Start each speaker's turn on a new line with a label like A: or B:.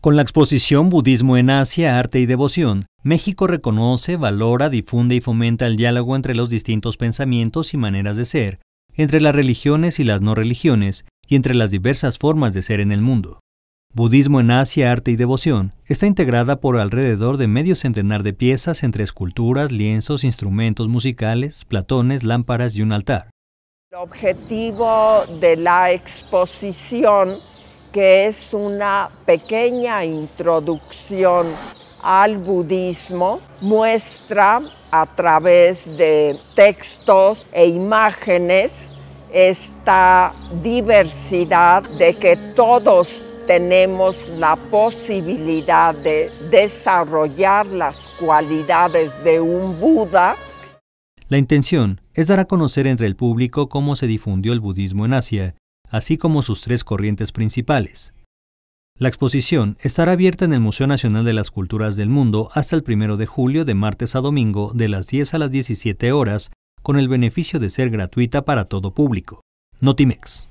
A: Con la exposición Budismo en Asia, Arte y Devoción, México reconoce, valora, difunde y fomenta el diálogo entre los distintos pensamientos y maneras de ser, entre las religiones y las no religiones, y entre las diversas formas de ser en el mundo. Budismo en Asia, Arte y Devoción está integrada por alrededor de medio centenar de piezas entre esculturas, lienzos, instrumentos musicales, platones, lámparas y un altar.
B: El objetivo de la exposición que es una pequeña introducción al budismo, muestra a través de textos e imágenes esta diversidad de que todos tenemos la posibilidad de desarrollar las cualidades de un Buda.
A: La intención es dar a conocer entre el público cómo se difundió el budismo en Asia así como sus tres corrientes principales. La exposición estará abierta en el Museo Nacional de las Culturas del Mundo hasta el 1 de julio de martes a domingo de las 10 a las 17 horas, con el beneficio de ser gratuita para todo público. Notimex.